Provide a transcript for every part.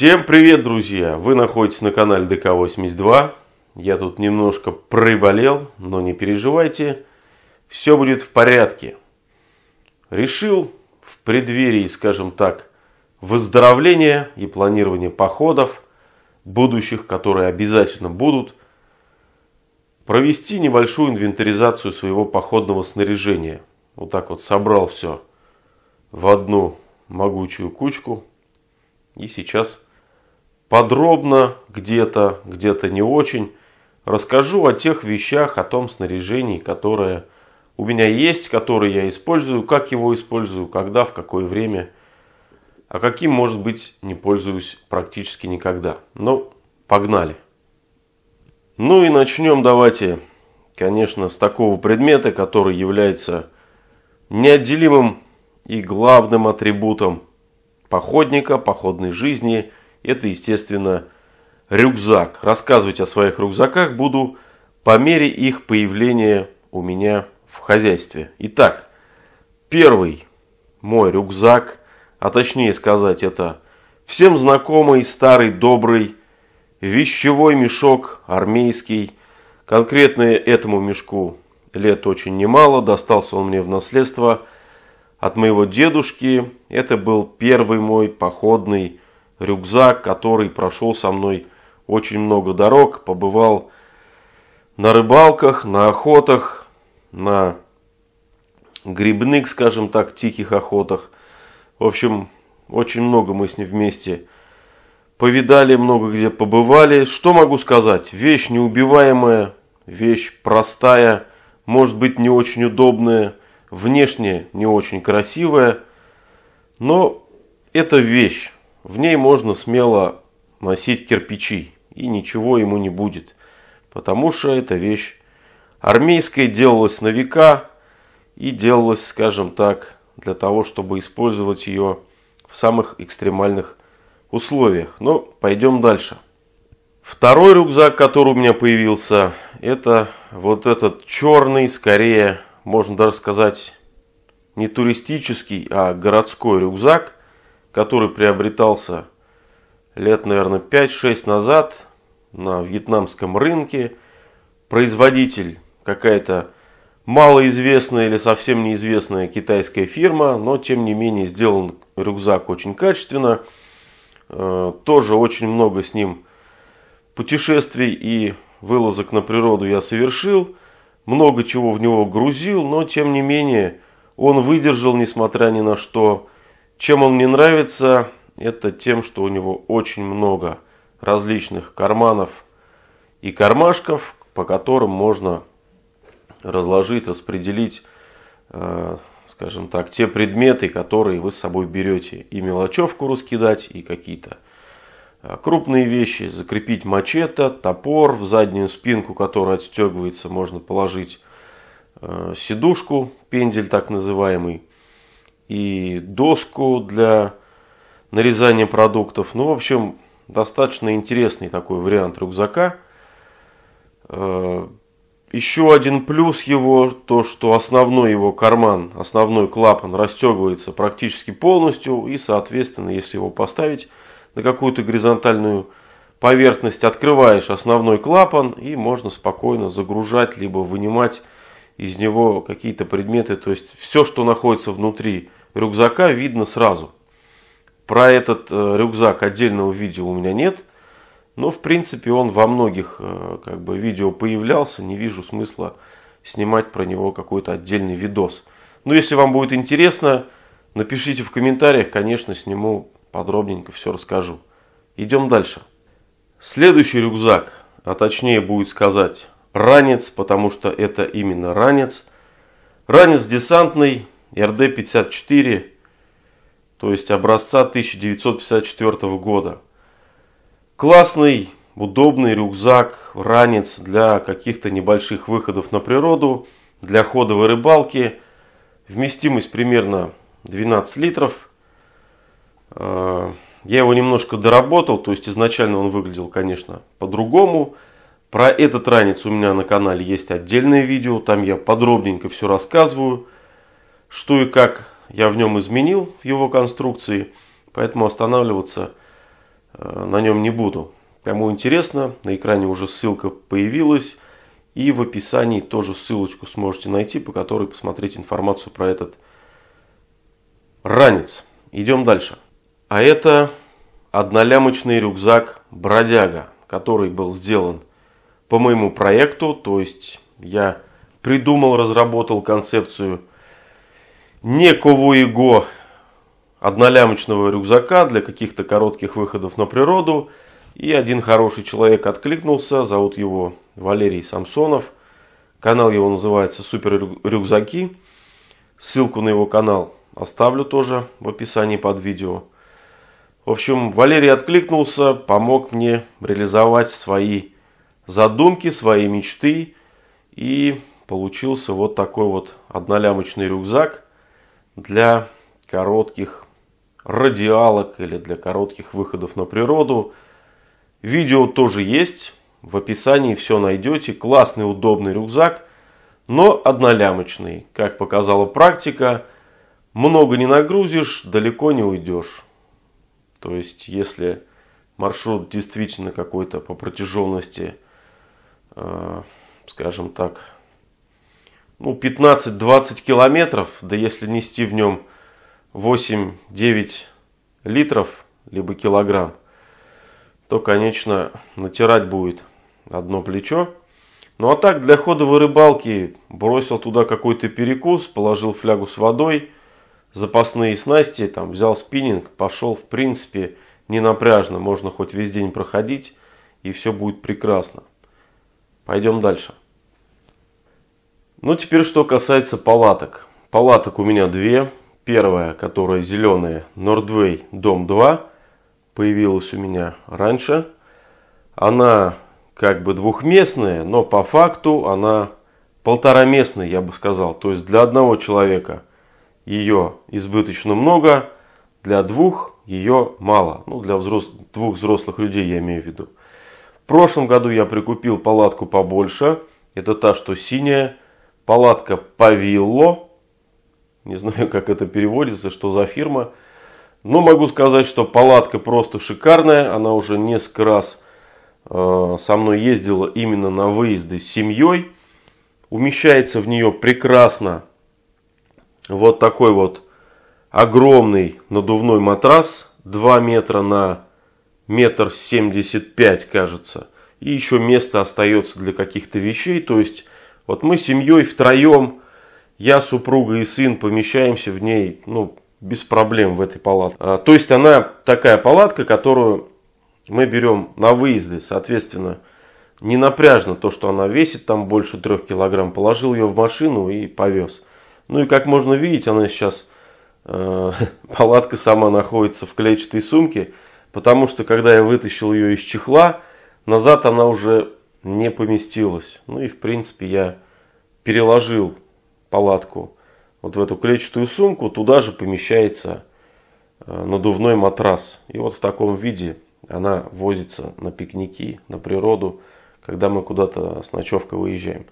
Всем привет, друзья! Вы находитесь на канале ДК-82. Я тут немножко приболел, но не переживайте, все будет в порядке. Решил в преддверии, скажем так, выздоровления и планирования походов, будущих, которые обязательно будут, провести небольшую инвентаризацию своего походного снаряжения. Вот так вот собрал все в одну могучую кучку – и сейчас подробно где-то, где-то не очень. Расскажу о тех вещах, о том снаряжении, которое у меня есть, которое я использую, как его использую, когда, в какое время, а каким, может быть, не пользуюсь практически никогда. Но ну, погнали. Ну и начнем давайте, конечно, с такого предмета, который является неотделимым и главным атрибутом походника, походной жизни – это, естественно, рюкзак. Рассказывать о своих рюкзаках буду по мере их появления у меня в хозяйстве. Итак, первый мой рюкзак, а точнее сказать, это всем знакомый старый добрый вещевой мешок армейский. Конкретно этому мешку лет очень немало, достался он мне в наследство от моего дедушки. Это был первый мой походный рюкзак, который прошел со мной очень много дорог, побывал на рыбалках, на охотах, на грибных, скажем так, тихих охотах. В общем, очень много мы с ним вместе повидали, много где побывали. Что могу сказать? Вещь неубиваемая, вещь простая, может быть не очень удобная, внешне не очень красивая, но это вещь. В ней можно смело носить кирпичи, и ничего ему не будет, потому что эта вещь армейская делалась на века и делалась, скажем так, для того, чтобы использовать ее в самых экстремальных условиях. Но пойдем дальше. Второй рюкзак, который у меня появился, это вот этот черный, скорее, можно даже сказать, не туристический, а городской рюкзак – который приобретался лет, наверное, 5-6 назад на вьетнамском рынке. Производитель какая-то малоизвестная или совсем неизвестная китайская фирма, но тем не менее сделан рюкзак очень качественно. Э, тоже очень много с ним путешествий и вылазок на природу я совершил. Много чего в него грузил, но тем не менее он выдержал, несмотря ни на что, чем он не нравится, это тем, что у него очень много различных карманов и кармашков, по которым можно разложить, распределить, э, скажем так, те предметы, которые вы с собой берете. И мелочевку раскидать, и какие-то э, крупные вещи. Закрепить мачете, топор, в заднюю спинку, которая отстегивается, можно положить э, сидушку, пендель так называемый и доску для нарезания продуктов. Ну, в общем, достаточно интересный такой вариант рюкзака. Э, Еще один плюс его, то что основной его карман, основной клапан расстегивается практически полностью и, соответственно, если его поставить на какую-то горизонтальную поверхность, открываешь основной клапан и можно спокойно загружать, либо вынимать из него какие-то предметы, то есть все, что находится внутри рюкзака видно сразу. Про этот э, рюкзак отдельного видео у меня нет, но в принципе он во многих э, как бы, видео появлялся, не вижу смысла снимать про него какой-то отдельный видос. Но если вам будет интересно, напишите в комментариях, конечно, сниму подробненько все расскажу. Идем дальше. Следующий рюкзак, а точнее будет сказать ранец, потому что это именно ранец. Ранец десантный, РД-54, то есть образца 1954 года. Классный, удобный рюкзак, ранец для каких-то небольших выходов на природу, для ходовой рыбалки. Вместимость примерно 12 литров. Э, я его немножко доработал, то есть изначально он выглядел, конечно, по-другому. Про этот ранец у меня на канале есть отдельное видео, там я подробненько все рассказываю – что и как я в нем изменил, в его конструкции, поэтому останавливаться э, на нем не буду. Кому интересно, на экране уже ссылка появилась, и в описании тоже ссылочку сможете найти, по которой посмотреть информацию про этот ранец. Идем дальше. А это однолямочный рюкзак «Бродяга», который был сделан по моему проекту, то есть я придумал, разработал концепцию – некого его однолямочного рюкзака для каких-то коротких выходов на природу. И один хороший человек откликнулся, зовут его Валерий Самсонов. Канал его называется «Супер рюкзаки». Ссылку на его канал оставлю тоже в описании под видео. В общем, Валерий откликнулся, помог мне реализовать свои задумки, свои мечты. И получился вот такой вот однолямочный рюкзак – для коротких радиалок или для коротких выходов на природу. Видео тоже есть, в описании все найдете. Классный, удобный рюкзак, но однолямочный. Как показала практика, много не нагрузишь, далеко не уйдешь. То есть, если маршрут действительно какой-то по протяженности, э, скажем так, ну, 15-20 километров, да если нести в нем 8-9 литров, либо килограмм, то, конечно, натирать будет одно плечо. Ну а так, для ходовой рыбалки бросил туда какой-то перекус, положил флягу с водой, запасные снасти, там взял спиннинг, пошел, в принципе, не напряжно, можно хоть весь день проходить, и все будет прекрасно. Пойдем дальше. Ну, теперь что касается палаток. Палаток у меня две. Первая, которая зеленая, Nordway дом 2, появилась у меня раньше. Она как бы двухместная, но по факту она полтораместная, я бы сказал. То есть для одного человека ее избыточно много, для двух ее мало. Ну, для взрослых, двух взрослых людей я имею в виду. В прошлом году я прикупил палатку побольше. Это та, что синяя палатка Павилло. Не знаю, как это переводится, что за фирма. Но могу сказать, что палатка просто шикарная. Она уже несколько раз э, со мной ездила именно на выезды с семьей. Умещается в нее прекрасно вот такой вот огромный надувной матрас. 2 метра на метр семьдесят пять, кажется. И еще место остается для каких-то вещей. То есть вот мы семьей втроем, я, супруга и сын, помещаемся в ней, ну, без проблем в этой палатке. А, то есть она такая палатка, которую мы берем на выезды, соответственно, не напряжно то, что она весит там больше трех килограмм. Положил ее в машину и повез. Ну и как можно видеть, она сейчас, э, палатка сама находится в клетчатой сумке, потому что когда я вытащил ее из чехла, назад она уже не поместилось. Ну и в принципе я переложил палатку вот в эту клетчатую сумку, туда же помещается э, надувной матрас. И вот в таком виде она возится на пикники, на природу, когда мы куда-то с ночевкой выезжаем.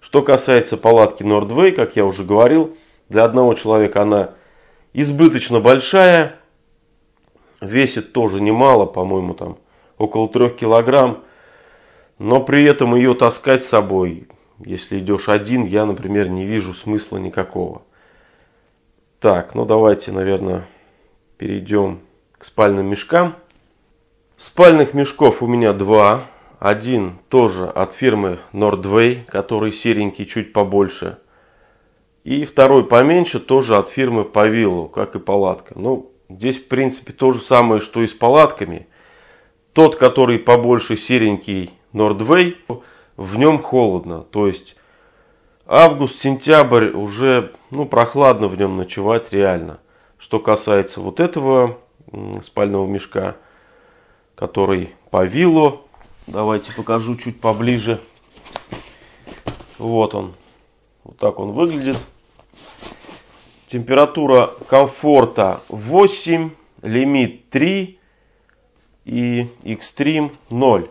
Что касается палатки Nordway, как я уже говорил, для одного человека она избыточно большая, весит тоже немало, по-моему, там около 3 килограмм. Но при этом ее таскать с собой, если идешь один, я, например, не вижу смысла никакого. Так, ну давайте, наверное, перейдем к спальным мешкам. Спальных мешков у меня два. Один тоже от фирмы Nordway, который серенький, чуть побольше. И второй поменьше, тоже от фирмы Павилу, как и палатка. Ну, здесь, в принципе, то же самое, что и с палатками. Тот, который побольше серенький, Нордвей, в нем холодно. То есть август, сентябрь уже ну, прохладно в нем ночевать реально. Что касается вот этого спального мешка, который по виллу. Давайте покажу чуть поближе. Вот он. Вот так он выглядит. Температура комфорта 8, лимит 3 и экстрим 0.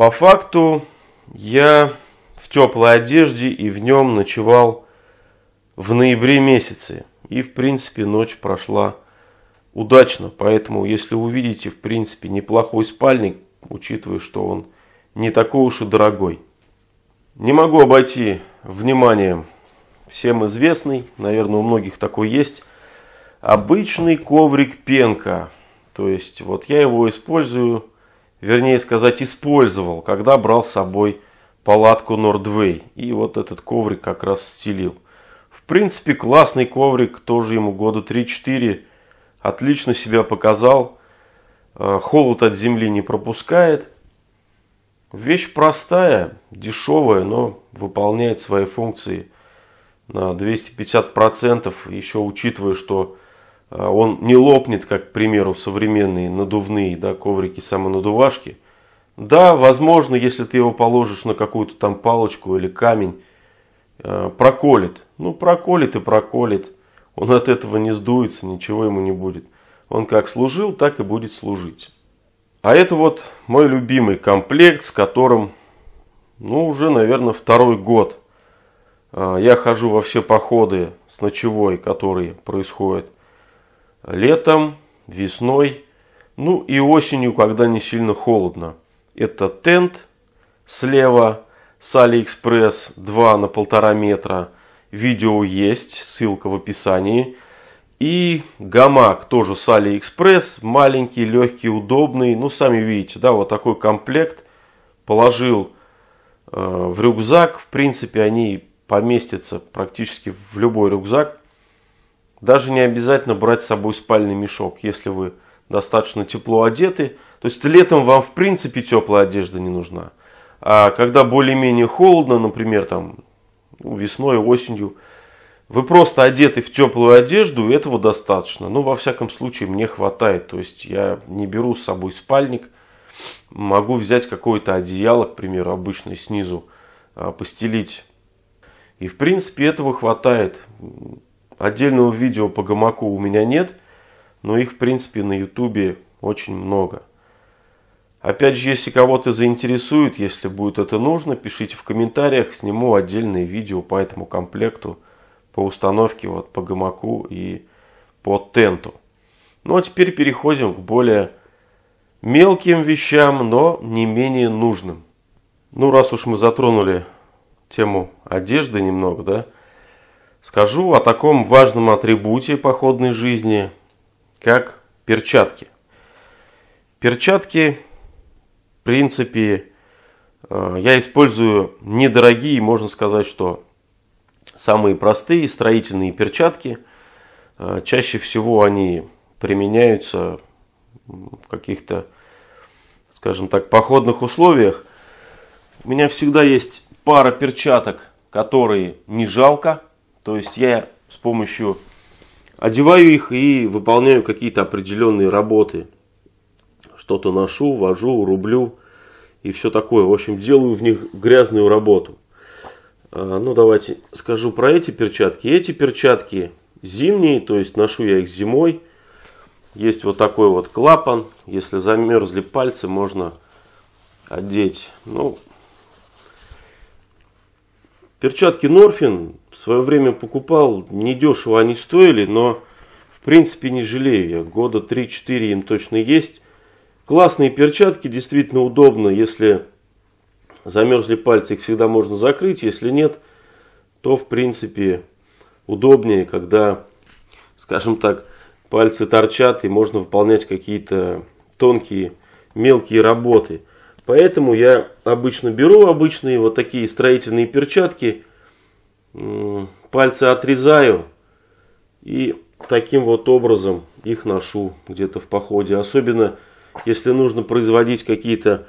По факту я в теплой одежде и в нем ночевал в ноябре месяце. И в принципе ночь прошла удачно. Поэтому если увидите в принципе неплохой спальник, учитывая, что он не такой уж и дорогой. Не могу обойти вниманием всем известный, наверное у многих такой есть, обычный коврик пенка. То есть вот я его использую вернее сказать, использовал, когда брал с собой палатку Нордвей. И вот этот коврик как раз стелил. В принципе, классный коврик, тоже ему года 3-4. Отлично себя показал. Э, холод от земли не пропускает. Вещь простая, дешевая, но выполняет свои функции на 250%. Еще учитывая, что а, он не лопнет, как, к примеру, современные надувные да, коврики-самонадувашки. Да, возможно, если ты его положишь на какую-то там палочку или камень, а, проколет. Ну, проколет и проколет. Он от этого не сдуется, ничего ему не будет. Он как служил, так и будет служить. А это вот мой любимый комплект, с которым, ну, уже, наверное, второй год а, я хожу во все походы с ночевой, которые происходят летом, весной, ну и осенью, когда не сильно холодно. Это тент слева с AliExpress 2 на полтора метра. Видео есть, ссылка в описании. И гамак тоже с AliExpress, маленький, легкий, удобный. Ну, сами видите, да, вот такой комплект положил э, в рюкзак. В принципе, они поместятся практически в любой рюкзак. Даже не обязательно брать с собой спальный мешок, если вы достаточно тепло одеты. То есть летом вам в принципе теплая одежда не нужна. А когда более-менее холодно, например, там ну, весной, осенью, вы просто одеты в теплую одежду, и этого достаточно. Ну, во всяком случае, мне хватает. То есть я не беру с собой спальник, могу взять какое-то одеяло, к примеру, обычное снизу, а, постелить. И, в принципе, этого хватает. Отдельного видео по гамаку у меня нет, но их в принципе на ютубе очень много. Опять же, если кого-то заинтересует, если будет это нужно, пишите в комментариях, сниму отдельное видео по этому комплекту, по установке вот по гамаку и по тенту. Ну а теперь переходим к более мелким вещам, но не менее нужным. Ну раз уж мы затронули тему одежды немного, да, Скажу о таком важном атрибуте походной жизни, как перчатки. Перчатки, в принципе, э, я использую недорогие, можно сказать, что самые простые строительные перчатки. Э, чаще всего они применяются в каких-то, скажем так, походных условиях. У меня всегда есть пара перчаток, которые не жалко, то есть я с помощью одеваю их и выполняю какие-то определенные работы. Что-то ношу, вожу, рублю и все такое. В общем, делаю в них грязную работу. А, ну, давайте скажу про эти перчатки. Эти перчатки зимние, то есть ношу я их зимой. Есть вот такой вот клапан. Если замерзли пальцы, можно одеть. Ну, Перчатки Норфин в свое время покупал, недешево они стоили, но в принципе не жалею я. Года 3-4 им точно есть. Классные перчатки, действительно удобно, если замерзли пальцы, их всегда можно закрыть, если нет, то в принципе удобнее, когда, скажем так, пальцы торчат и можно выполнять какие-то тонкие, мелкие работы. Поэтому я обычно беру обычные вот такие строительные перчатки, пальцы отрезаю и таким вот образом их ношу где-то в походе. Особенно если нужно производить какие-то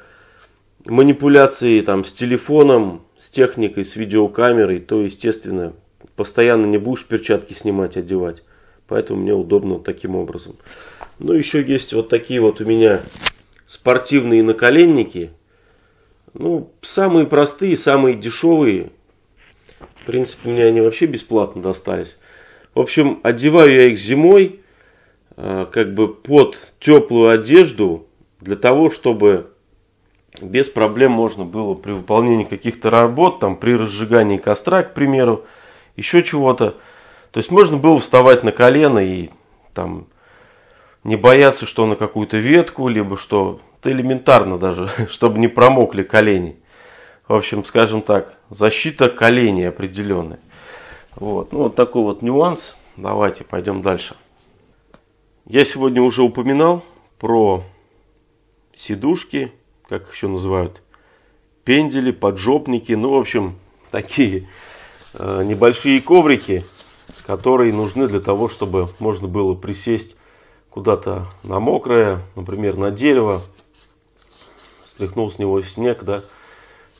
манипуляции там с телефоном, с техникой, с видеокамерой, то естественно постоянно не будешь перчатки снимать, одевать. Поэтому мне удобно таким образом. Ну еще есть вот такие вот у меня спортивные наколенники – ну, самые простые, самые дешевые. В принципе, мне они вообще бесплатно достались. В общем, одеваю я их зимой, а, как бы под теплую одежду, для того, чтобы без проблем можно было при выполнении каких-то работ, там, при разжигании костра, к примеру, еще чего-то. То есть можно было вставать на колено и там не бояться, что на какую-то ветку, либо что элементарно даже, чтобы не промокли колени. В общем, скажем так, защита коленей определенная. Вот, ну вот такой вот нюанс. Давайте пойдем дальше. Я сегодня уже упоминал про сидушки, как их еще называют, пендели, поджопники, ну, в общем, такие э, небольшие коврики, которые нужны для того, чтобы можно было присесть куда-то на мокрое, например, на дерево, стряхнул с него снег, да,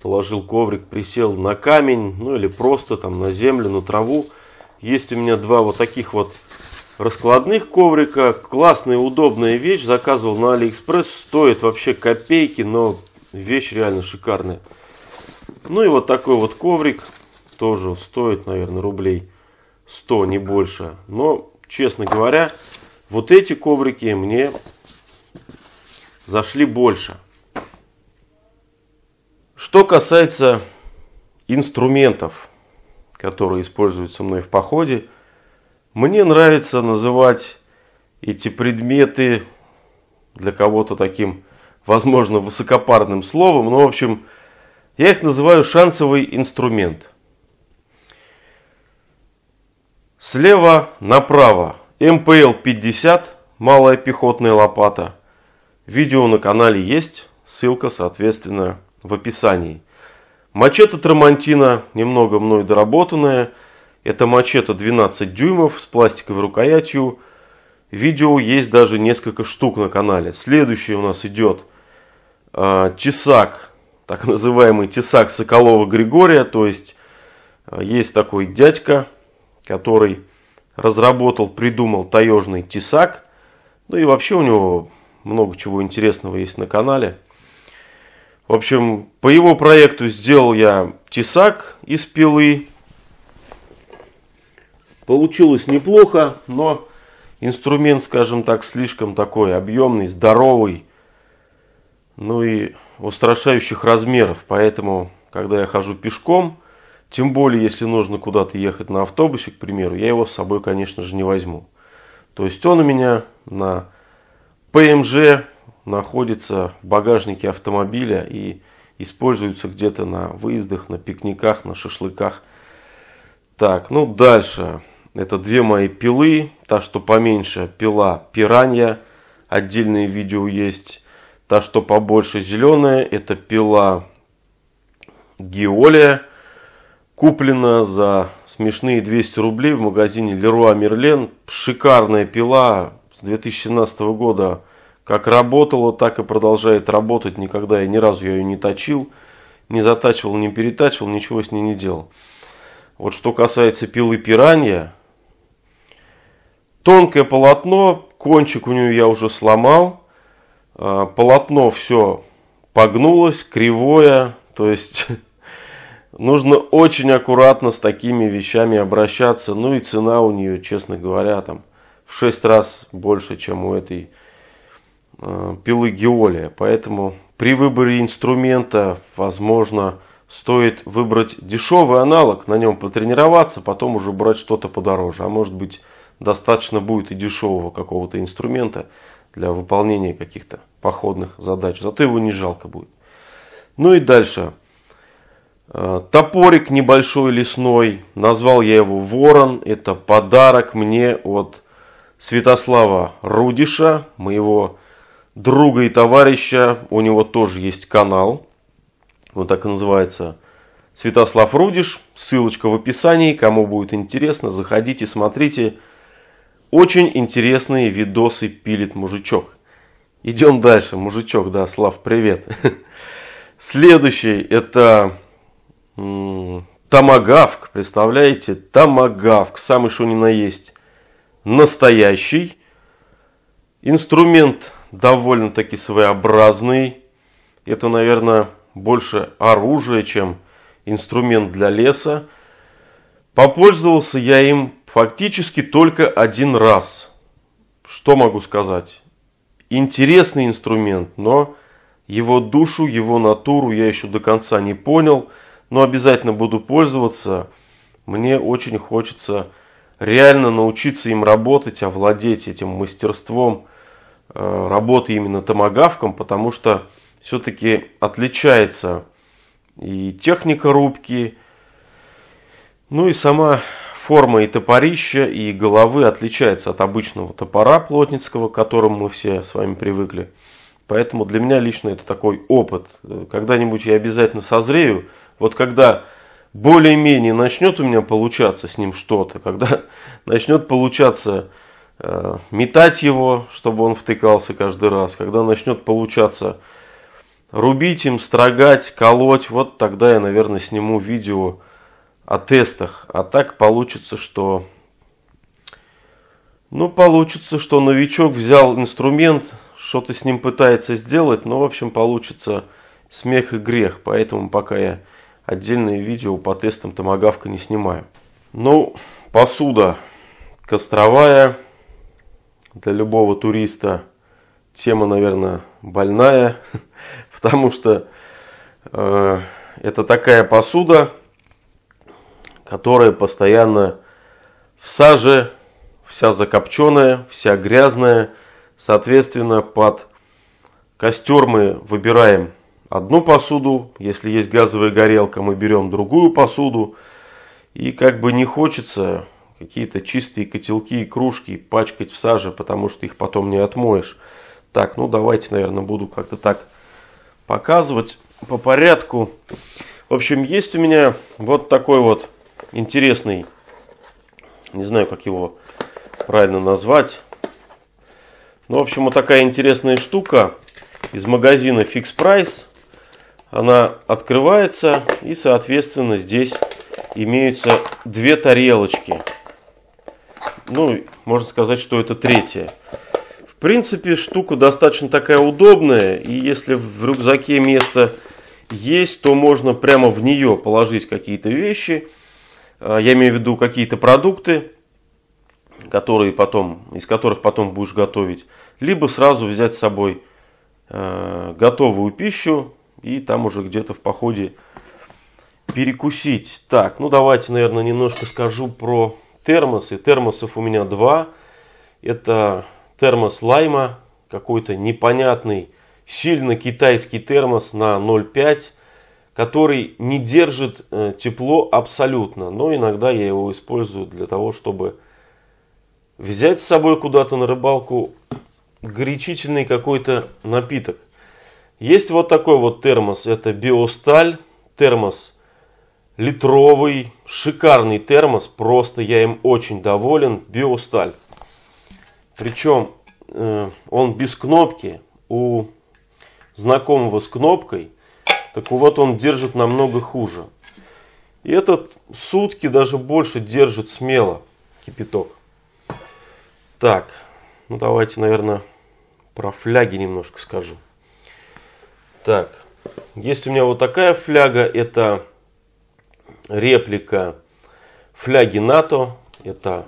положил коврик, присел на камень, ну или просто там на землю, на траву. Есть у меня два вот таких вот раскладных коврика. Классная, удобная вещь. Заказывал на Алиэкспресс. Стоит вообще копейки, но вещь реально шикарная. Ну и вот такой вот коврик. Тоже стоит, наверное, рублей 100, не больше. Но, честно говоря, вот эти коврики мне зашли больше. Что касается инструментов, которые используются мной в походе, мне нравится называть эти предметы для кого-то таким, возможно, высокопарным словом, но, в общем, я их называю шансовый инструмент. Слева направо МПЛ-50, малая пехотная лопата. Видео на канале есть, ссылка, соответственно, в описании. Мачете Трамантина, немного мной доработанная. Это мачете 12 дюймов с пластиковой рукоятью. Видео есть даже несколько штук на канале. Следующее у нас идет э, тесак, так называемый тесак Соколова Григория. То есть э, есть такой дядька, который разработал, придумал таежный тесак. Ну и вообще у него много чего интересного есть на канале. В общем, по его проекту сделал я тесак из пилы. Получилось неплохо, но инструмент, скажем так, слишком такой объемный, здоровый, ну и устрашающих размеров. Поэтому, когда я хожу пешком, тем более, если нужно куда-то ехать на автобусе, к примеру, я его с собой, конечно же, не возьму. То есть он у меня на ПМЖ находится в багажнике автомобиля и используется где-то на выездах, на пикниках, на шашлыках. Так, ну дальше. Это две мои пилы. Та, что поменьше, пила пиранья. Отдельные видео есть. Та, что побольше, зеленая. Это пила геолия. Куплена за смешные 200 рублей в магазине Леруа Мерлен. Шикарная пила с 2017 года как работала, так и продолжает работать. Никогда я ни разу ее не точил, не затачивал, не перетачивал, ничего с ней не делал. Вот что касается пилы пиранья, тонкое полотно, кончик у нее я уже сломал, а, полотно все погнулось, кривое, то есть нужно очень аккуратно с такими вещами обращаться, ну и цена у нее, честно говоря, там в 6 раз больше, чем у этой Э, пилы Геолия. Поэтому при выборе инструмента, возможно, стоит выбрать дешевый аналог, на нем потренироваться, потом уже брать что-то подороже. А может быть, достаточно будет и дешевого какого-то инструмента для выполнения каких-то походных задач. Зато его не жалко будет. Ну и дальше. Э, топорик небольшой лесной. Назвал я его Ворон. Это подарок мне от Святослава Рудиша, моего друга и товарища, у него тоже есть канал, он так и называется Святослав Рудиш, ссылочка в описании, кому будет интересно, заходите, смотрите. Очень интересные видосы пилит мужичок. Идем дальше, мужичок, да, Слав, привет. Следующий это Тамагавк, представляете? Тамагавк, самый что ни на есть. Настоящий инструмент довольно-таки своеобразный. Это, наверное, больше оружие, чем инструмент для леса. Попользовался я им фактически только один раз. Что могу сказать? Интересный инструмент, но его душу, его натуру я еще до конца не понял, но обязательно буду пользоваться. Мне очень хочется реально научиться им работать, овладеть этим мастерством – Э, работы именно томогавком, потому что все-таки отличается и техника рубки, ну и сама форма и топорища, и головы отличается от обычного топора плотницкого, к которому мы все с вами привыкли. Поэтому для меня лично это такой опыт. Когда-нибудь я обязательно созрею. Вот когда более-менее начнет у меня получаться с ним что-то, когда начнет получаться Э, метать его, чтобы он втыкался каждый раз, когда начнет получаться рубить им, строгать, колоть, вот тогда я, наверное, сниму видео о тестах. А так получится, что... Ну, получится, что новичок взял инструмент, что-то с ним пытается сделать, но, в общем, получится смех и грех. Поэтому пока я отдельные видео по тестам томогавка не снимаю. Ну, посуда костровая, для любого туриста тема, наверное, больная, потому что э, это такая посуда, которая постоянно в саже, вся закопченная, вся грязная. Соответственно, под костер мы выбираем одну посуду, если есть газовая горелка, мы берем другую посуду. И как бы не хочется какие-то чистые котелки и кружки пачкать в саже, потому что их потом не отмоешь. Так, ну давайте, наверное, буду как-то так показывать по порядку. В общем, есть у меня вот такой вот интересный, не знаю, как его правильно назвать. Ну, в общем, вот такая интересная штука из магазина Fix Price. Она открывается и, соответственно, здесь имеются две тарелочки ну, можно сказать, что это третья. В принципе, штука достаточно такая удобная, и если в рюкзаке место есть, то можно прямо в нее положить какие-то вещи, а, я имею в виду какие-то продукты, которые потом, из которых потом будешь готовить, либо сразу взять с собой э, готовую пищу и там уже где-то в походе перекусить. Так, ну давайте, наверное, немножко скажу про термосы. Термосов у меня два. Это термос лайма, какой-то непонятный, сильно китайский термос на 0,5, который не держит э, тепло абсолютно. Но иногда я его использую для того, чтобы взять с собой куда-то на рыбалку горячительный какой-то напиток. Есть вот такой вот термос, это биосталь термос литровый, шикарный термос, просто я им очень доволен, биосталь. Причем э, он без кнопки, у знакомого с кнопкой, так вот он держит намного хуже. И этот сутки даже больше держит смело кипяток. Так, ну давайте, наверное, про фляги немножко скажу. Так, есть у меня вот такая фляга, это реплика фляги НАТО. Это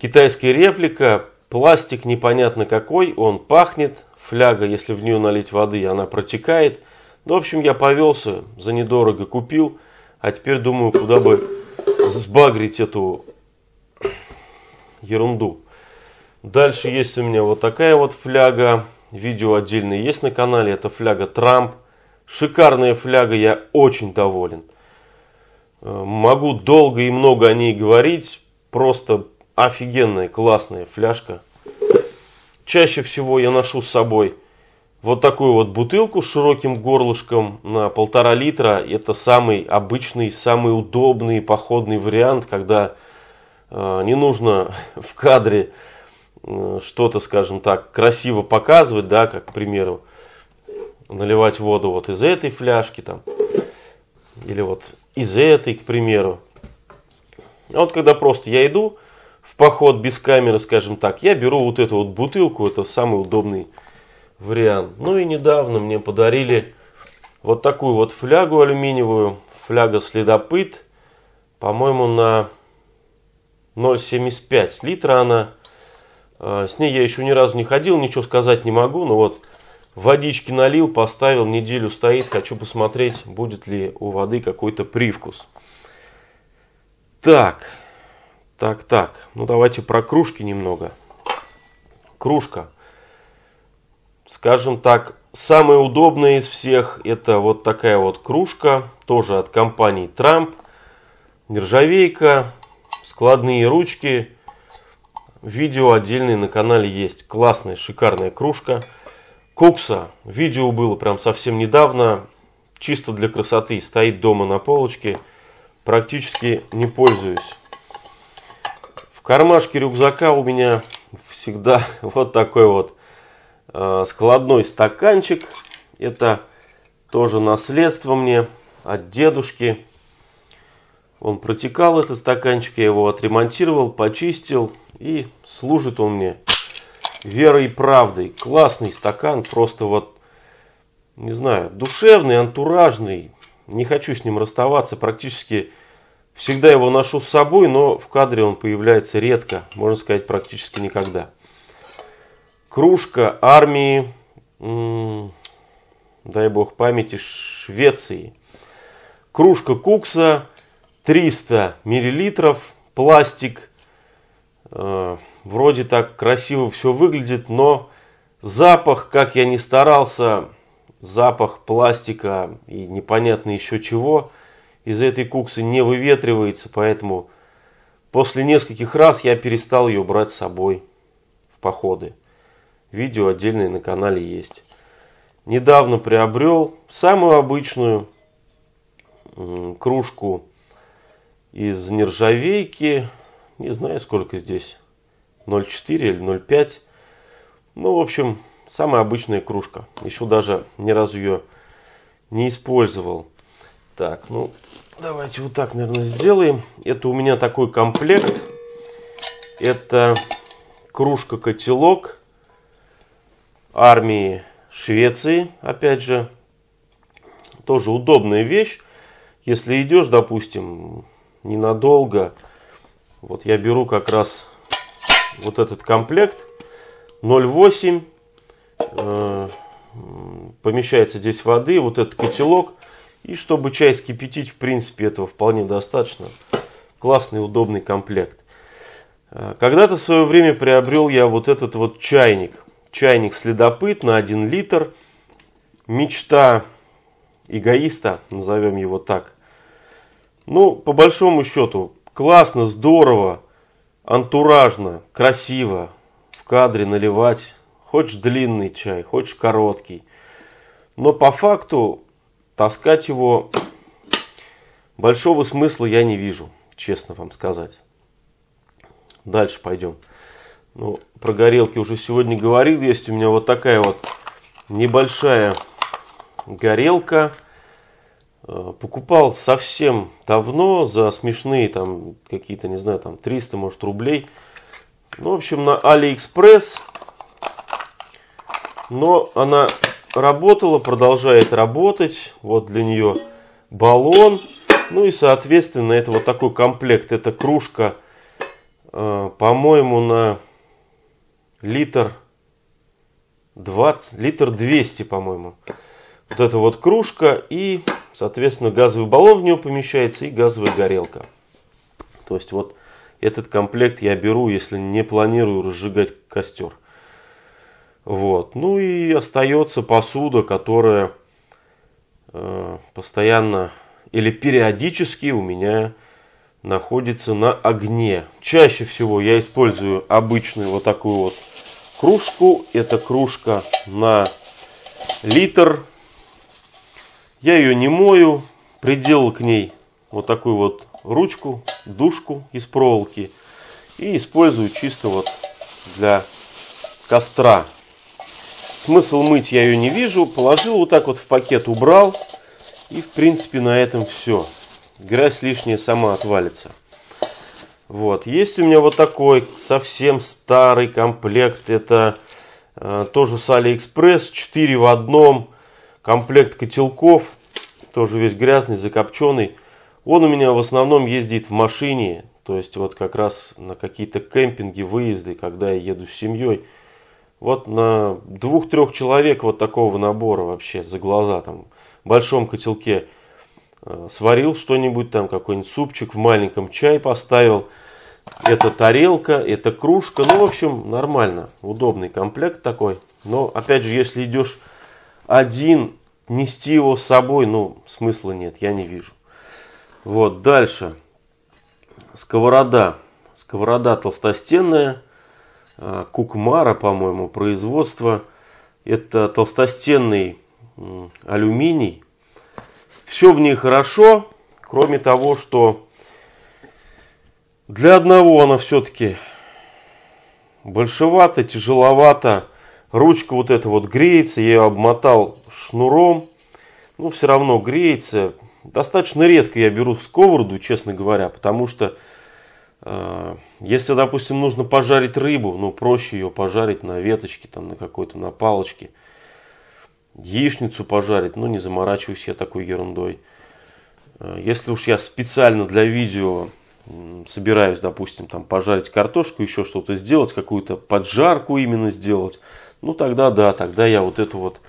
китайская реплика, пластик непонятно какой, он пахнет, фляга, если в нее налить воды, она протекает. Ну, в общем, я повелся, за недорого купил, а теперь думаю, куда бы сбагрить эту ерунду. Дальше есть у меня вот такая вот фляга, видео отдельное есть на канале, это фляга Трамп. Шикарная фляга, я очень доволен. Могу долго и много о ней говорить. Просто офигенная, классная фляжка. Чаще всего я ношу с собой вот такую вот бутылку с широким горлышком на полтора литра. Это самый обычный, самый удобный походный вариант, когда э, не нужно в кадре э, что-то, скажем так, красиво показывать, да, как, к примеру, наливать воду вот из этой фляжки там. Или вот из этой, к примеру. А вот когда просто я иду в поход без камеры, скажем так, я беру вот эту вот бутылку, это самый удобный вариант. Ну и недавно мне подарили вот такую вот флягу алюминиевую, фляга следопыт, по-моему, на 0,75 литра она. А, с ней я еще ни разу не ходил, ничего сказать не могу, но вот Водички налил, поставил, неделю стоит. Хочу посмотреть, будет ли у воды какой-то привкус. Так, так, так. Ну давайте про кружки немного. Кружка. Скажем так, самая удобная из всех это вот такая вот кружка. Тоже от компании Трамп. Нержавейка, складные ручки. Видео отдельные на канале есть. Классная, шикарная кружка. Кружка. Кукса. Видео было прям совсем недавно. Чисто для красоты. Стоит дома на полочке. Практически не пользуюсь. В кармашке рюкзака у меня всегда вот такой вот э, складной стаканчик. Это тоже наследство мне от дедушки. Он протекал этот стаканчик, я его отремонтировал, почистил и служит он мне верой и правдой. Классный стакан, просто вот, не знаю, душевный, антуражный. Не хочу с ним расставаться, практически всегда его ношу с собой, но в кадре он появляется редко, можно сказать, практически никогда. Кружка армии, дай бог памяти, Швеции. Кружка кукса 300 миллилитров, пластик, э, вроде так красиво все выглядит, но запах, как я ни старался, запах пластика и непонятно еще чего, из этой куксы не выветривается, поэтому после нескольких раз я перестал ее брать с собой в походы. Видео отдельное на канале есть. Недавно приобрел самую обычную кружку из нержавейки. Не знаю, сколько здесь. 0,4 или 0,5. Ну, в общем, самая обычная кружка. Еще даже ни разу ее не использовал. Так, ну, давайте вот так, наверное, сделаем. Это у меня такой комплект. Это кружка-котелок армии Швеции, опять же. Тоже удобная вещь. Если идешь, допустим, ненадолго, вот я беру как раз вот этот комплект 0,8 э, помещается здесь воды, вот этот котелок. И чтобы чай скипятить, в принципе, этого вполне достаточно. Классный, удобный комплект. Э, когда-то в свое время приобрел я вот этот вот чайник. Чайник следопыт на 1 литр. Мечта эгоиста, назовем его так. Ну, по большому счету, классно, здорово антуражно, красиво в кадре наливать. Хочешь длинный чай, хочешь короткий. Но по факту таскать его большого смысла я не вижу, честно вам сказать. Дальше пойдем. Ну, про горелки уже сегодня говорил. Есть у меня вот такая вот небольшая горелка. Э, покупал совсем давно за смешные там какие-то, не знаю, там 300, может, рублей. Ну, в общем, на Алиэкспресс. Но она работала, продолжает работать. Вот для нее баллон. Ну и, соответственно, это вот такой комплект. Это кружка, э, по-моему, на литр 20, литр 200, по-моему. Вот эта вот кружка и Соответственно, газовый баллон в него помещается и газовая горелка. То есть вот этот комплект я беру, если не планирую разжигать костер. Вот. Ну и остается посуда, которая э, постоянно или периодически у меня находится на огне. Чаще всего я использую обычную вот такую вот кружку. Это кружка на литр я ее не мою, приделал к ней вот такую вот ручку, душку из проволоки. И использую чисто вот для костра. Смысл мыть я ее не вижу. Положил вот так вот в пакет, убрал. И в принципе на этом все. Грязь лишняя сама отвалится. Вот. Есть у меня вот такой совсем старый комплект. Это э, тоже с Алиэкспресс. 4 в одном комплект котелков, тоже весь грязный, закопченный. Он у меня в основном ездит в машине, то есть вот как раз на какие-то кемпинги, выезды, когда я еду с семьей. Вот на двух-трех человек вот такого набора вообще за глаза там в большом котелке э, сварил что-нибудь там, какой-нибудь супчик в маленьком чай поставил. Это тарелка, это кружка. Ну, в общем, нормально. Удобный комплект такой. Но, опять же, если идешь один, нести его с собой, ну, смысла нет, я не вижу. Вот, дальше. Сковорода. Сковорода толстостенная, а, кукмара, по-моему, производство. Это толстостенный алюминий. Все в ней хорошо, кроме того, что для одного она все-таки большевато, тяжеловато. Ручка вот эта вот греется, я ее обмотал шнуром. Ну, все равно греется. Достаточно редко я беру сковороду, честно говоря, потому что э, если, допустим, нужно пожарить рыбу, ну, проще ее пожарить на веточке, там, на какой-то, на палочке. Яичницу пожарить, ну, не заморачиваюсь я такой ерундой. Э, если уж я специально для видео собираюсь, допустим, там пожарить картошку, еще что-то сделать, какую-то поджарку именно сделать, ну тогда да, тогда я вот эту вот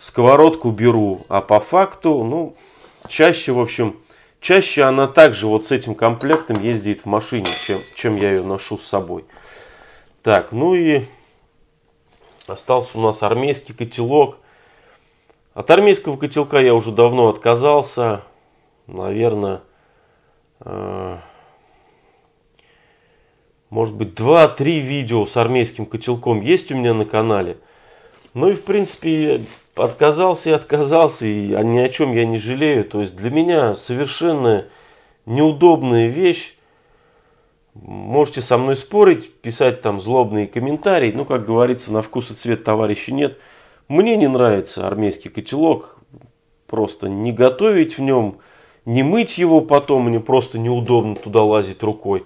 сковородку беру. А по факту, ну, чаще, в общем, чаще она также вот с этим комплектом ездит в машине, чем, чем я ее ношу с собой. Так, ну и остался у нас армейский котелок. От армейского котелка я уже давно отказался. Наверное, э, может быть, 2-3 видео с армейским котелком есть у меня на канале. Ну и, в принципе, отказался и отказался, и ни о чем я не жалею. То есть для меня совершенно неудобная вещь. Можете со мной спорить, писать там злобные комментарии. Ну, как говорится, на вкус и цвет товарища нет. Мне не нравится армейский котелок. Просто не готовить в нем, не мыть его потом, мне просто неудобно туда лазить рукой.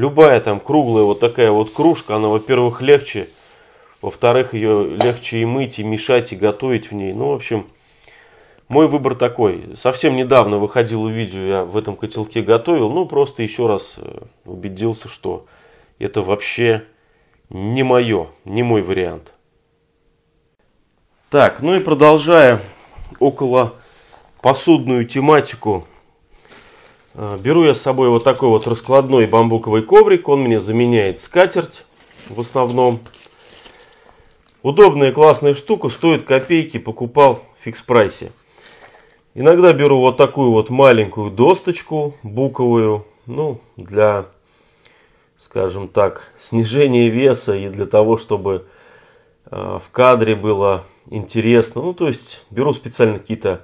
Любая там круглая вот такая вот кружка, она, во-первых, легче, во-вторых, ее легче и мыть, и мешать, и готовить в ней. Ну, в общем, мой выбор такой. Совсем недавно выходило видео, я в этом котелке готовил, ну, просто еще раз э, убедился, что это вообще не мое, не мой вариант. Так, ну и продолжая около посудную тематику, Э, беру я с собой вот такой вот раскладной бамбуковый коврик. Он мне заменяет скатерть в основном. Удобная классная штука, стоит копейки, покупал в фикс прайсе. Иногда беру вот такую вот маленькую досточку буковую, ну, для, скажем так, снижения веса и для того, чтобы э, в кадре было интересно. Ну, то есть беру специально какие-то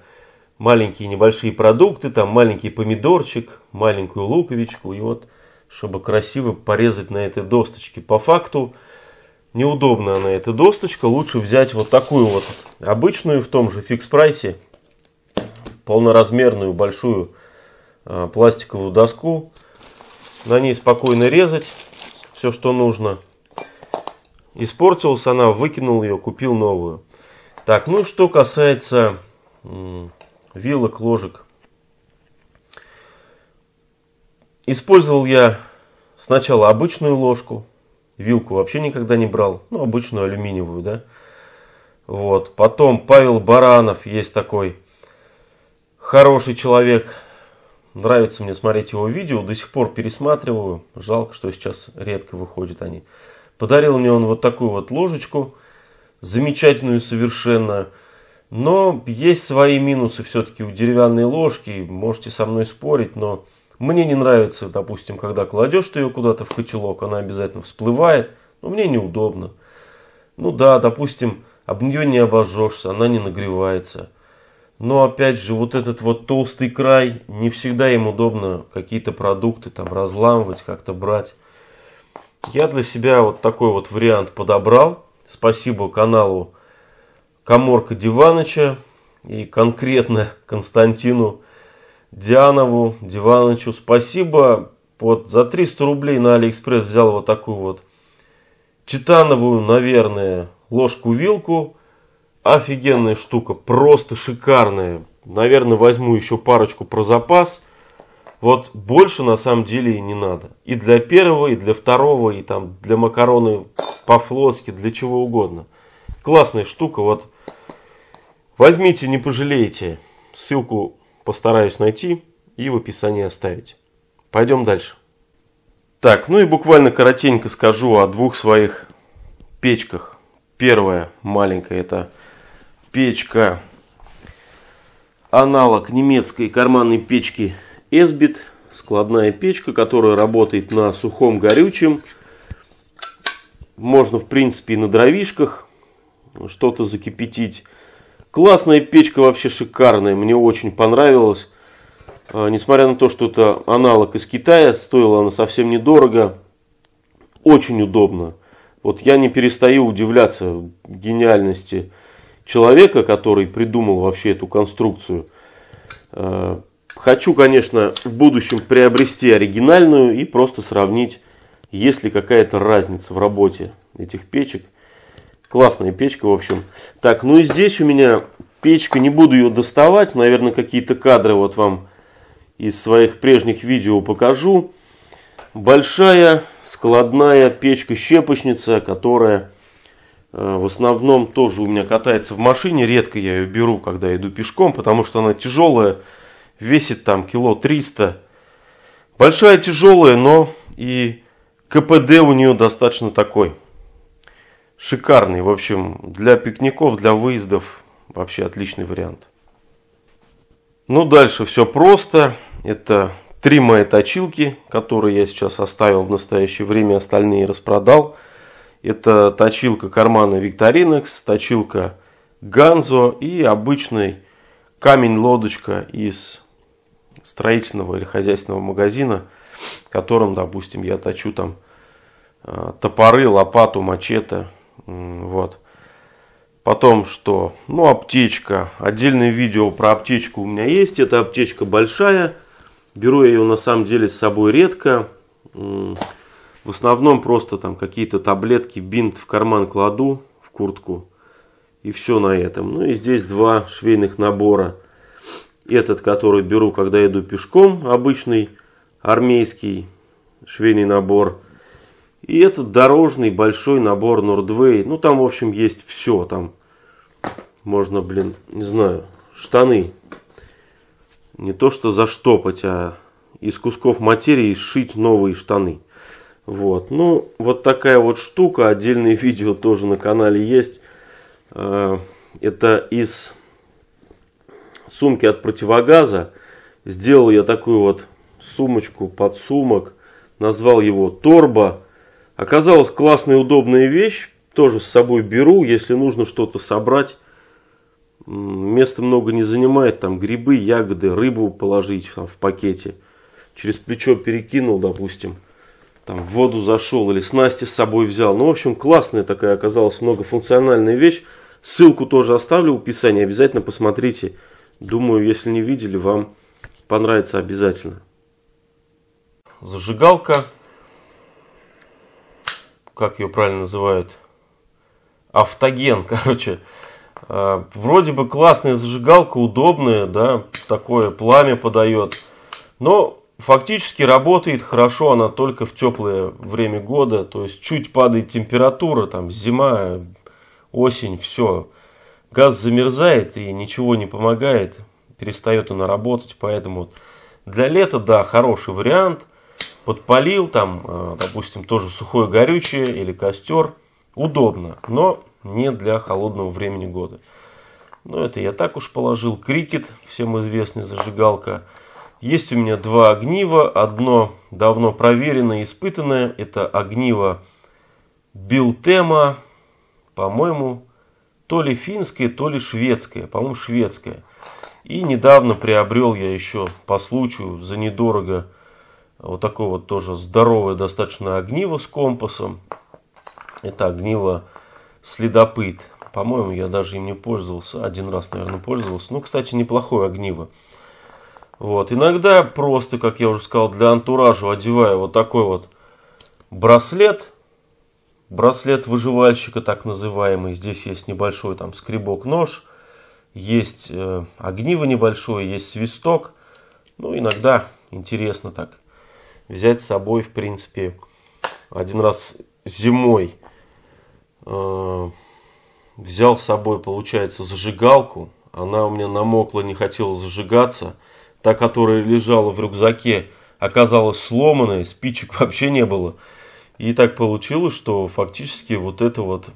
маленькие небольшие продукты, там маленький помидорчик, маленькую луковичку. И вот, чтобы красиво порезать на этой досточке. По факту, неудобная она эта досточка. Лучше взять вот такую вот обычную в том же фикс прайсе. Полноразмерную большую э, пластиковую доску. На ней спокойно резать все, что нужно. Испортилась она, выкинул ее, купил новую. Так, ну что касается вилок, ложек. Использовал я сначала обычную ложку, вилку вообще никогда не брал, ну обычную алюминиевую, да. Вот. Потом Павел Баранов есть такой хороший человек. Нравится мне смотреть его видео, до сих пор пересматриваю. Жалко, что сейчас редко выходят они. Подарил мне он вот такую вот ложечку, замечательную совершенно. Но есть свои минусы все-таки у деревянной ложки, можете со мной спорить, но мне не нравится, допустим, когда кладешь ты ее куда-то в котелок, она обязательно всплывает, но мне неудобно. Ну да, допустим, об нее не обожжешься, она не нагревается. Но опять же, вот этот вот толстый край, не всегда им удобно какие-то продукты там разламывать, как-то брать. Я для себя вот такой вот вариант подобрал. Спасибо каналу коморка Диваныча и конкретно Константину Дианову, Диванычу. Спасибо, вот за 300 рублей на Алиэкспресс взял вот такую вот титановую, наверное, ложку-вилку. Офигенная штука, просто шикарная. Наверное, возьму еще парочку про запас. Вот больше на самом деле и не надо. И для первого, и для второго, и там для макароны по-флотски, для чего угодно. Классная штука, вот. Возьмите, не пожалеете. Ссылку постараюсь найти и в описании оставить. Пойдем дальше. Так, ну и буквально коротенько скажу о двух своих печках. Первая маленькая это печка аналог немецкой карманной печки Esbit. Складная печка, которая работает на сухом горючем. Можно в принципе и на дровишках что-то закипятить. Классная печка вообще шикарная, мне очень понравилась. А, несмотря на то, что это аналог из Китая, стоила она совсем недорого. Очень удобно. Вот я не перестаю удивляться гениальности человека, который придумал вообще эту конструкцию. А, хочу, конечно, в будущем приобрести оригинальную и просто сравнить, есть ли какая-то разница в работе этих печек. Классная печка, в общем. Так, ну и здесь у меня печка, не буду ее доставать. Наверное, какие-то кадры вот вам из своих прежних видео покажу. Большая складная печка-щепочница, которая э, в основном тоже у меня катается в машине. Редко я ее беру, когда иду пешком, потому что она тяжелая, весит там кило 300. Большая, тяжелая, но и КПД у нее достаточно такой, Шикарный, в общем, для пикников, для выездов вообще отличный вариант. Ну, дальше все просто. Это три мои точилки, которые я сейчас оставил в настоящее время, остальные распродал. Это точилка кармана Викторинекс, точилка Ганзо и обычный камень-лодочка из строительного или хозяйственного магазина, которым, допустим, я точу там э, топоры, лопату, мачете, вот. Потом что? Ну, аптечка. Отдельное видео про аптечку у меня есть. Это аптечка большая. Беру я ее на самом деле с собой редко. В основном просто там какие-то таблетки, бинт в карман кладу, в куртку. И все на этом. Ну и здесь два швейных набора. Этот, который беру, когда иду пешком, обычный армейский швейный набор. И этот дорожный большой набор Нордвей. Ну, там, в общем, есть все. Там можно, блин, не знаю, штаны. Не то что заштопать, а из кусков материи сшить новые штаны. Вот. Ну, вот такая вот штука. Отдельное видео тоже на канале есть. А, это из сумки от противогаза. Сделал я такую вот сумочку под сумок. Назвал его Торба. Оказалась классная удобная вещь. Тоже с собой беру, если нужно что-то собрать. Места много не занимает. Там грибы, ягоды, рыбу положить там, в пакете. Через плечо перекинул, допустим. Там в воду зашел или снасти с собой взял. Ну, в общем, классная такая оказалась многофункциональная вещь. Ссылку тоже оставлю в описании. Обязательно посмотрите. Думаю, если не видели, вам понравится обязательно. Зажигалка как ее правильно называют, автоген, короче. А, вроде бы классная зажигалка, удобная, да, такое пламя подает. Но фактически работает хорошо она только в теплое время года. То есть чуть падает температура, там зима, осень, все. Газ замерзает и ничего не помогает. Перестает она работать, поэтому для лета, да, хороший вариант – подпалил, там, э, допустим, тоже сухое горючее или костер. Удобно, но не для холодного времени года. Но ну, это я так уж положил. Крикет, всем известный, зажигалка. Есть у меня два огнива. Одно давно проверенное, испытанное. Это огниво Билтема, по-моему, то ли финское, то ли шведское. По-моему, шведское. И недавно приобрел я еще по случаю за недорого вот такое вот тоже здоровое достаточно огниво с компасом. Это огниво следопыт. По-моему, я даже им не пользовался. Один раз, наверное, пользовался. Ну, кстати, неплохое огниво. Вот. Иногда просто, как я уже сказал, для антуража одеваю вот такой вот браслет. Браслет выживальщика, так называемый. Здесь есть небольшой там скребок-нож. Есть э, огниво небольшое, есть свисток. Ну, иногда интересно так взять с собой, в принципе, один раз зимой э, взял с собой, получается, зажигалку. Она у меня намокла, не хотела зажигаться. Та, которая лежала в рюкзаке, оказалась сломанной, спичек вообще не было. И так получилось, что фактически вот это вот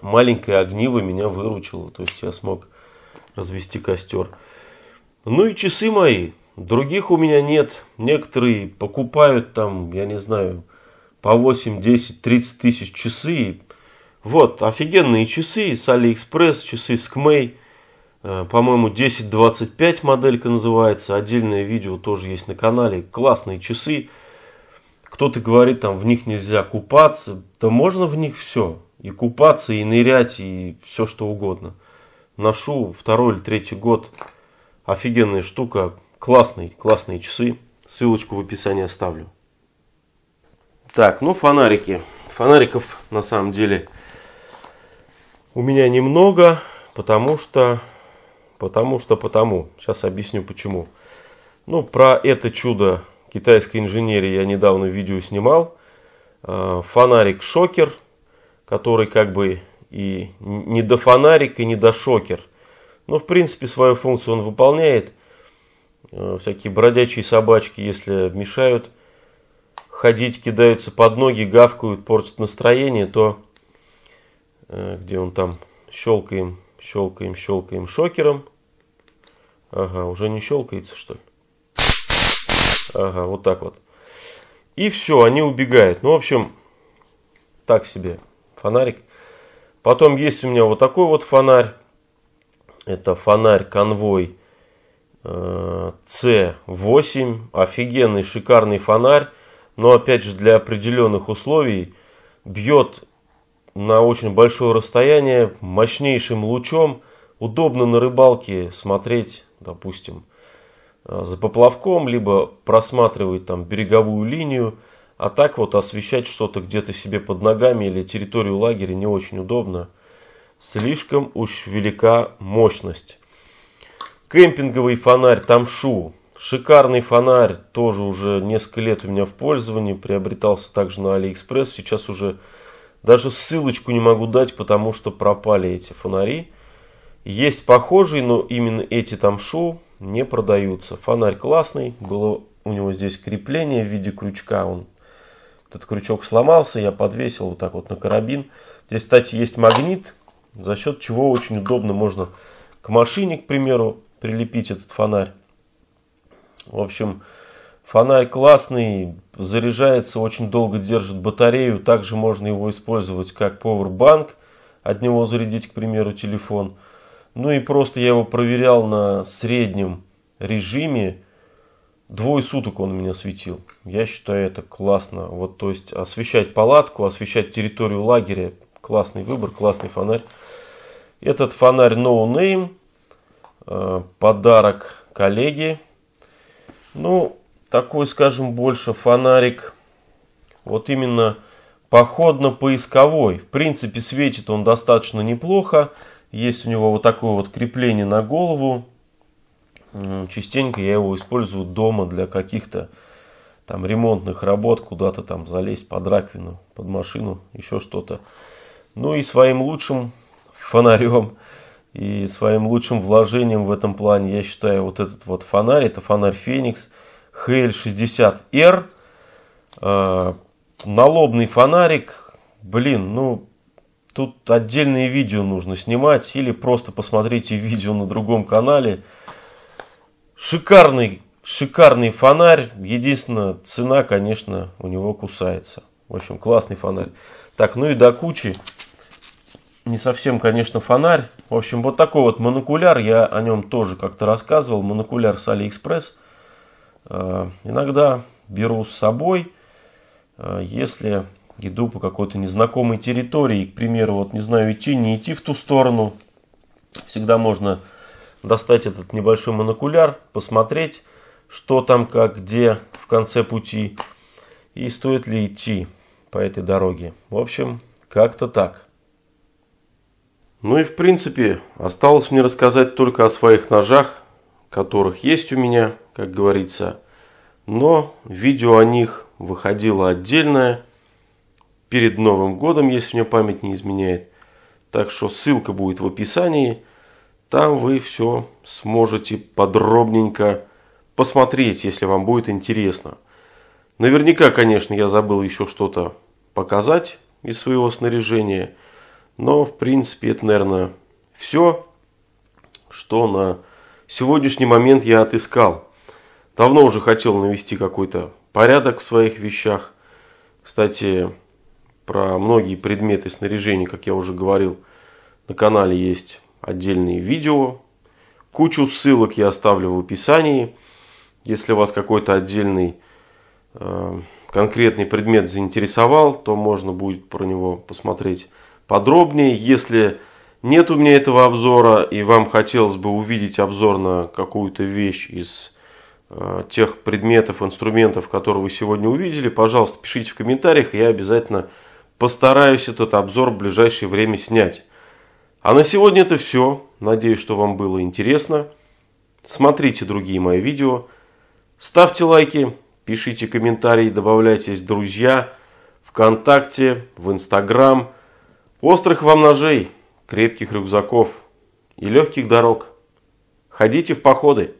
маленькое огниво меня выручило. То есть я смог развести костер. Ну и часы мои. Других у меня нет. Некоторые покупают там, я не знаю, по 8, 10, 30 тысяч часы. Вот, офигенные часы с Алиэкспресс, часы с Кмей. Э, по-моему, 1025 моделька называется. Отдельное видео тоже есть на канале. Классные часы. Кто-то говорит, там в них нельзя купаться. Да можно в них все. И купаться, и нырять, и все что угодно. Ношу второй или третий год. Офигенная штука. Классные, классные часы. Ссылочку в описании оставлю. Так, ну фонарики. Фонариков на самом деле у меня немного, потому что, потому что, потому. Сейчас объясню почему. Ну, про это чудо китайской инженерии я недавно видео снимал. Э, фонарик шокер, который как бы и не до фонарик, и не до шокер. Но ну, в принципе свою функцию он выполняет. Э, всякие бродячие собачки, если мешают ходить, кидаются под ноги, гавкают, портят настроение, то э, где он там, щелкаем, щелкаем, щелкаем шокером. Ага, уже не щелкается, что ли? Ага, вот так вот. И все, они убегают. Ну, в общем, так себе фонарик. Потом есть у меня вот такой вот фонарь. Это фонарь конвой C8. Э, Офигенный, шикарный фонарь. Но опять же для определенных условий бьет на очень большое расстояние мощнейшим лучом. Удобно на рыбалке смотреть, допустим, э, за поплавком, либо просматривать там береговую линию. А так вот освещать что-то где-то себе под ногами или территорию лагеря не очень удобно. Слишком уж велика мощность. Кемпинговый фонарь Тамшу. Шикарный фонарь, тоже уже несколько лет у меня в пользовании, приобретался также на Алиэкспресс, сейчас уже даже ссылочку не могу дать, потому что пропали эти фонари. Есть похожие, но именно эти Тамшу не продаются. Фонарь классный, было у него здесь крепление в виде крючка, он этот крючок сломался, я подвесил вот так вот на карабин. Здесь, кстати, есть магнит, за счет чего очень удобно можно к машине, к примеру, прилепить этот фонарь. В общем, фонарь классный, заряжается, очень долго держит батарею. Также можно его использовать как powerbank, от него зарядить, к примеру, телефон. Ну и просто я его проверял на среднем режиме. Двое суток он у меня светил. Я считаю это классно. Вот, то есть освещать палатку, освещать территорию лагеря. Классный выбор, классный фонарь. Этот фонарь No Name. Э, подарок коллеги. Ну, такой, скажем, больше фонарик. Вот именно походно-поисковой. В принципе, светит он достаточно неплохо. Есть у него вот такое вот крепление на голову. Частенько я его использую дома для каких-то там ремонтных работ, куда-то там залезть под раковину, под машину, еще что-то. Ну и своим лучшим фонарем и своим лучшим вложением в этом плане, я считаю, вот этот вот фонарь, это фонарь Феникс HL60R. Э, налобный фонарик, блин, ну, тут отдельные видео нужно снимать или просто посмотрите видео на другом канале. Шикарный, шикарный фонарь. Единственное, цена, конечно, у него кусается. В общем, классный фонарь. Так, ну и до кучи. Не совсем, конечно, фонарь. В общем, вот такой вот монокуляр, я о нем тоже как-то рассказывал, монокуляр с Алиэкспресс. Э, иногда беру с собой, э, если иду по какой-то незнакомой территории, к примеру, вот не знаю, идти, не идти в ту сторону, всегда можно достать этот небольшой монокуляр, посмотреть, что там, как, где в конце пути и стоит ли идти по этой дороге. В общем, как-то так. Ну и в принципе, осталось мне рассказать только о своих ножах, которых есть у меня, как говорится. Но видео о них выходило отдельное, перед Новым годом, если мне память не изменяет. Так что ссылка будет в описании. Там вы все сможете подробненько посмотреть, если вам будет интересно. Наверняка, конечно, я забыл еще что-то показать из своего снаряжения – но, в принципе, это, наверное, все, что на сегодняшний момент я отыскал. Давно уже хотел навести какой-то порядок в своих вещах. Кстати, про многие предметы снаряжения, как я уже говорил, на канале есть отдельные видео. Кучу ссылок я оставлю в описании. Если вас какой-то отдельный э, конкретный предмет заинтересовал, то можно будет про него посмотреть подробнее. Если нет у меня этого обзора и вам хотелось бы увидеть обзор на какую-то вещь из э, тех предметов, инструментов, которые вы сегодня увидели, пожалуйста, пишите в комментариях, я обязательно постараюсь этот обзор в ближайшее время снять. А на сегодня это все. Надеюсь, что вам было интересно. Смотрите другие мои видео. Ставьте лайки, пишите комментарии, добавляйтесь в друзья, ВКонтакте, в Инстаграм – Острых вам ножей, крепких рюкзаков и легких дорог. Ходите в походы,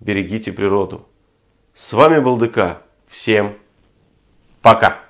берегите природу. С вами был ДК. Всем пока!